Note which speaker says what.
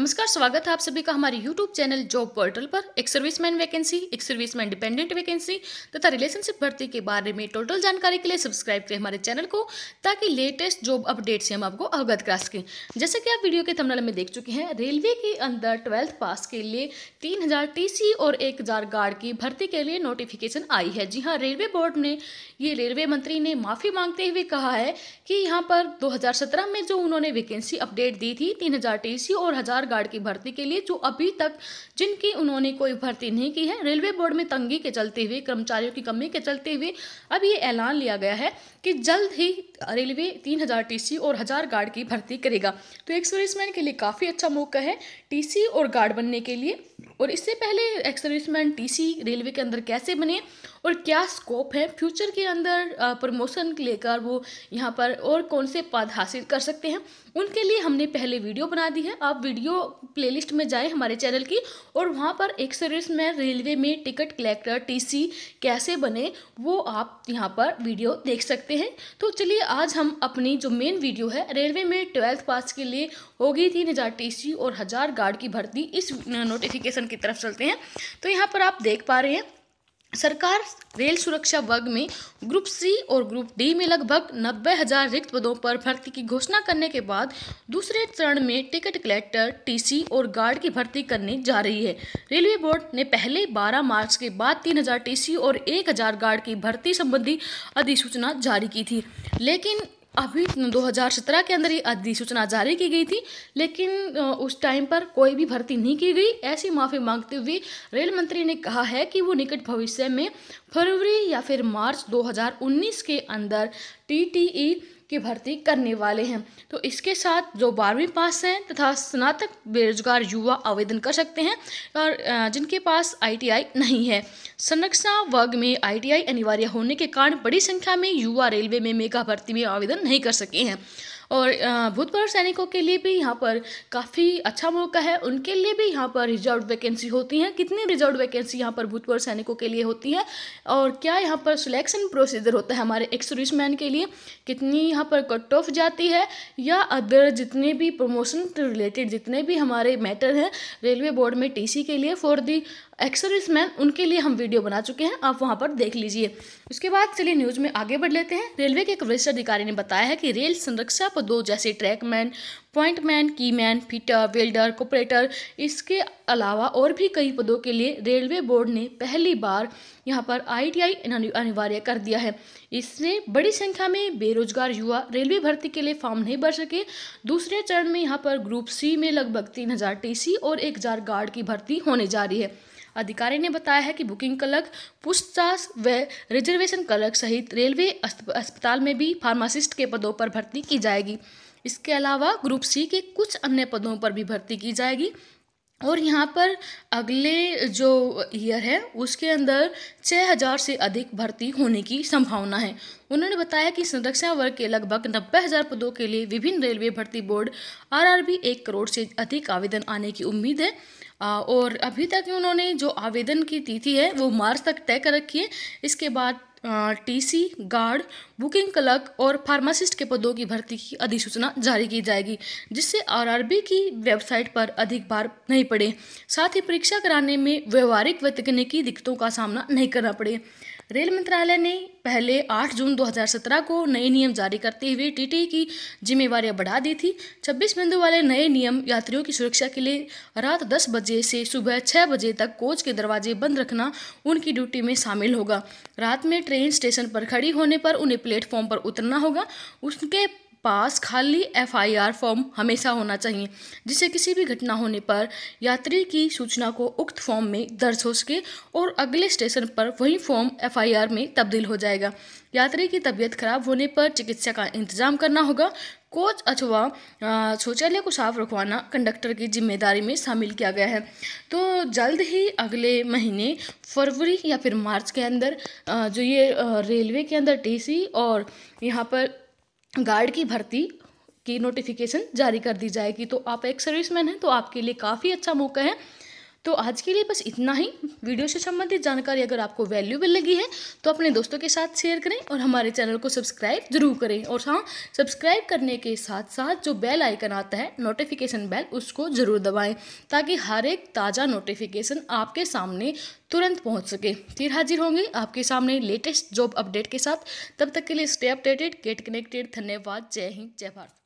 Speaker 1: नमस्कार स्वागत है आप सभी का हमारे YouTube चैनल जॉब पोर्टल पर ex serviceman vacancy ex serviceman dependent vacancy तथा रिलेशनशिप भर्ती के बारे में टोटल जानकारी के लिए सब्सक्राइब करें हमारे चैनल को ताकि लेटेस्ट जॉब अपडेट से हम आपको अवगत करा सकें जैसे कि आप वीडियो के थमनल में देख चुके हैं रेलवे के अंदर ट्वेल्थ पास के लिए तीन हज़ार और एक गार्ड की भर्ती के लिए नोटिफिकेशन आई है जी हाँ रेलवे बोर्ड ने ये रेलवे मंत्री ने माफ़ी मांगते हुए कहा है कि यहाँ पर दो में जो उन्होंने वैकेंसी अपडेट दी थी तीन और हज़ार गार्ड की भर्ती के लिए जो अभी तक जिनकी उन्होंने कोई भर्ती नहीं की है रेलवे बोर्ड में तंगी के चलते हुए कर्मचारियों की कमी के चलते हुए अब ये ऐलान लिया गया है कि जल्द ही रेलवे तीन हज़ार टी और हज़ार गार्ड की भर्ती करेगा तो एक सर्विसमैन के लिए काफ़ी अच्छा मौका है टी और गार्ड बनने के लिए और इससे पहले एक सर्विसमैन टी रेलवे के अंदर कैसे बने और क्या स्कोप है फ्यूचर के अंदर प्रमोशन लेकर वो यहाँ पर और कौन से पद हासिल कर सकते हैं उनके लिए हमने पहले वीडियो बना दी है आप वीडियो प्लेलिस्ट में जाएं हमारे चैनल की और वहाँ पर एक सर्विस में रेलवे में टिकट कलेक्टर टीसी कैसे बने वो आप यहाँ पर वीडियो देख सकते हैं तो चलिए आज हम अपनी जो मेन वीडियो है रेलवे में ट्वेल्थ पास के लिए होगी तीन हज़ार टी और हज़ार गार्ड की भर्ती इस नोटिफिकेशन की तरफ चलते हैं तो यहाँ पर आप देख पा रहे हैं सरकार रेल सुरक्षा वर्ग में ग्रुप सी और ग्रुप डी में लगभग नब्बे हजार रिक्त पदों पर भर्ती की घोषणा करने के बाद दूसरे चरण में टिकट कलेक्टर टीसी और गार्ड की भर्ती करने जा रही है रेलवे बोर्ड ने पहले 12 मार्च के बाद 3000 टीसी और 1000 गार्ड की भर्ती संबंधी अधिसूचना जारी की थी लेकिन अभी 2017 के अंदर ही अधिसूचना जारी की गई थी लेकिन उस टाइम पर कोई भी भर्ती नहीं की गई ऐसी माफ़ी मांगते हुए रेल मंत्री ने कहा है कि वो निकट भविष्य में फरवरी या फिर मार्च 2019 के अंदर टी की भर्ती करने वाले हैं तो इसके साथ जो बारहवीं पास हैं तथा स्नातक बेरोजगार युवा आवेदन कर सकते हैं और जिनके पास आईटीआई नहीं है संरक्षा वर्ग में आईटीआई अनिवार्य होने के कारण बड़ी संख्या में युवा रेलवे में मेगा भर्ती में आवेदन नहीं कर सके हैं और भूतपूर्व सैनिकों के लिए भी यहाँ पर काफ़ी अच्छा मौका है उनके लिए भी यहाँ पर रिजर्व वैकेंसी होती हैं कितनी रिजर्व वैकेंसी यहाँ पर भूतपूर्व सैनिकों के लिए होती है और क्या यहाँ पर सिलेक्शन प्रोसीजर होता है हमारे एक्स सर्विसमैन के लिए कितनी यहाँ पर कट ऑफ जाती है या अदर जितने भी प्रमोशन रिलेटेड जितने भी हमारे मैटर हैं रेलवे बोर्ड में टी के लिए फॉर दी एक्सर्विस मैन उनके लिए हम वीडियो बना चुके हैं आप वहाँ पर देख लीजिए उसके बाद चलिए न्यूज़ में आगे बढ़ लेते हैं रेलवे के एक वरिष्ठ अधिकारी ने बताया है कि रेल संरक्षा दो जैसे ट्रैकमैन की मैन फिटर वेल्डर कोपरेटर इसके अलावा और भी कई पदों के लिए रेलवे बोर्ड ने पहली बार यहाँ पर आईटीआई अनिवार्य कर दिया है इससे बड़ी संख्या में बेरोजगार युवा रेलवे भर्ती के लिए फॉर्म नहीं भर सके दूसरे चरण में यहाँ पर ग्रुप सी में लगभग तीन हज़ार टी और एक हज़ार गार्ड की भर्ती होने जा रही है अधिकारी ने बताया है कि बुकिंग क्लर्क पूछताछ व रिजर्वेशन क्लर्क सहित रेलवे अस्पताल में भी फार्मासिस्ट के पदों पर भर्ती की जाएगी इसके अलावा ग्रुप सी के कुछ अन्य पदों पर भी भर्ती की जाएगी और यहाँ पर अगले जो ईयर है उसके अंदर छः हज़ार से अधिक भर्ती होने की संभावना है उन्होंने बताया कि संरक्षा वर्ग के लगभग नब्बे हज़ार पदों के लिए विभिन्न रेलवे भर्ती बोर्ड आरआरबी एक करोड़ से अधिक आवेदन आने की उम्मीद है और अभी तक उन्होंने जो आवेदन की तिथि है वो मार्च तक तय कर रखी है इसके बाद टीसी गार्ड बुकिंग क्लर्क और फार्मासिस्ट के पदों की भर्ती की अधिसूचना जारी की जाएगी जिससे आरआरबी की वेबसाइट पर अधिक भार नहीं पड़े साथ ही परीक्षा कराने में व्यवहारिक व तकनीकी दिक्कतों का सामना नहीं करना पड़े रेल मंत्रालय ने पहले 8 जून 2017 को नए नियम जारी करते हुए टीटी की जिम्मेवारियां बढ़ा दी थी 26 बिंदु वाले नए नियम यात्रियों की सुरक्षा के लिए रात 10 बजे से सुबह 6 बजे तक कोच के दरवाजे बंद रखना उनकी ड्यूटी में शामिल होगा रात में ट्रेन स्टेशन पर खड़ी होने पर उन्हें प्लेटफॉर्म पर उतरना होगा उसके पास खाली एफआईआर फॉर्म हमेशा होना चाहिए जिससे किसी भी घटना होने पर यात्री की सूचना को उक्त फॉर्म में दर्ज हो सके और अगले स्टेशन पर वही फॉर्म एफआईआर में तब्दील हो जाएगा यात्री की तबीयत खराब होने पर चिकित्सा का इंतजाम करना होगा कोच अथवा शौचालय को साफ रखवाना कंडक्टर की जिम्मेदारी में शामिल किया गया है तो जल्द ही अगले महीने फरवरी या फिर मार्च के अंदर जो ये रेलवे के अंदर टीसी और यहाँ पर गार्ड की भर्ती की नोटिफिकेशन जारी कर दी जाएगी तो आप एक सर्विसमैन हैं तो आपके लिए काफ़ी अच्छा मौका है तो आज के लिए बस इतना ही वीडियो से संबंधित जानकारी अगर आपको वैल्यूबल लगी है तो अपने दोस्तों के साथ शेयर करें और हमारे चैनल को सब्सक्राइब जरूर करें और हाँ सब्सक्राइब करने के साथ साथ जो बेल आइकन आता है नोटिफिकेशन बेल उसको ज़रूर दबाएं ताकि हर एक ताज़ा नोटिफिकेशन आपके सामने तुरंत पहुँच सके फिर हाजिर होंगे आपके सामने लेटेस्ट जॉब अपडेट के साथ तब तक के लिए स्टे अपडेटेड गेट कनेक्टेड धन्यवाद जय हिंद जय भारत